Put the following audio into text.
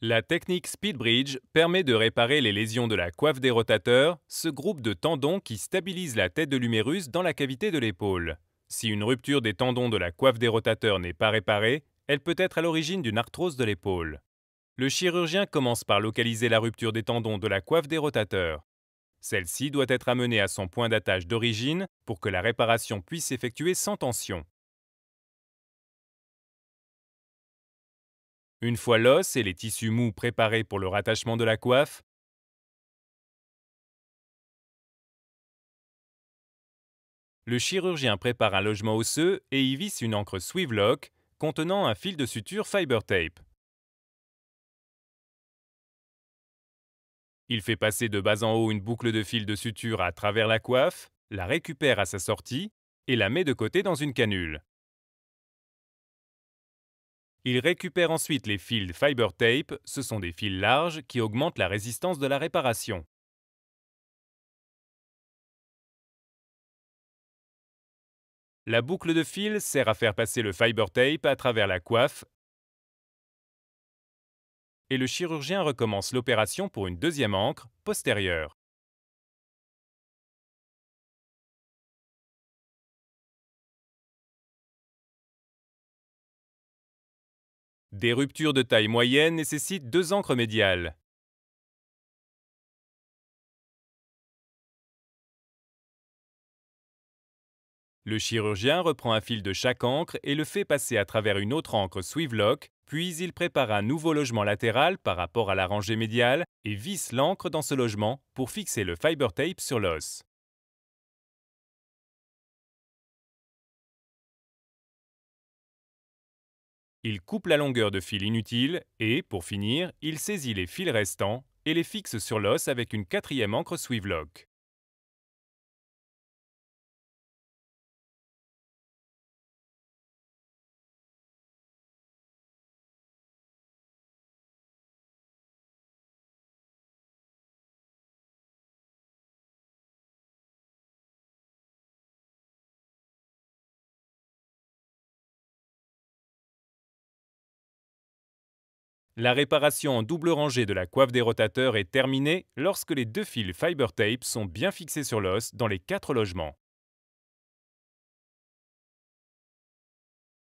La technique Speedbridge permet de réparer les lésions de la coiffe des rotateurs, ce groupe de tendons qui stabilise la tête de l'humérus dans la cavité de l'épaule. Si une rupture des tendons de la coiffe des rotateurs n'est pas réparée, elle peut être à l'origine d'une arthrose de l'épaule. Le chirurgien commence par localiser la rupture des tendons de la coiffe des rotateurs. Celle-ci doit être amenée à son point d'attache d'origine pour que la réparation puisse s'effectuer sans tension. Une fois l'os et les tissus mous préparés pour le rattachement de la coiffe, le chirurgien prépare un logement osseux et y visse une encre Swivelock contenant un fil de suture fiber tape. Il fait passer de bas en haut une boucle de fil de suture à travers la coiffe, la récupère à sa sortie et la met de côté dans une canule. Il récupère ensuite les fils fiber tape, ce sont des fils larges qui augmentent la résistance de la réparation. La boucle de fil sert à faire passer le fiber tape à travers la coiffe et le chirurgien recommence l'opération pour une deuxième encre postérieure. Des ruptures de taille moyenne nécessitent deux encres médiales. Le chirurgien reprend un fil de chaque encre et le fait passer à travers une autre encre Swivelock, puis il prépare un nouveau logement latéral par rapport à la rangée médiale et visse l'encre dans ce logement pour fixer le fiber tape sur l'os. Il coupe la longueur de fil inutile et, pour finir, il saisit les fils restants et les fixe sur l'os avec une quatrième encre Swivelock. La réparation en double rangée de la coiffe des rotateurs est terminée lorsque les deux fils fiber tape sont bien fixés sur l'os dans les quatre logements.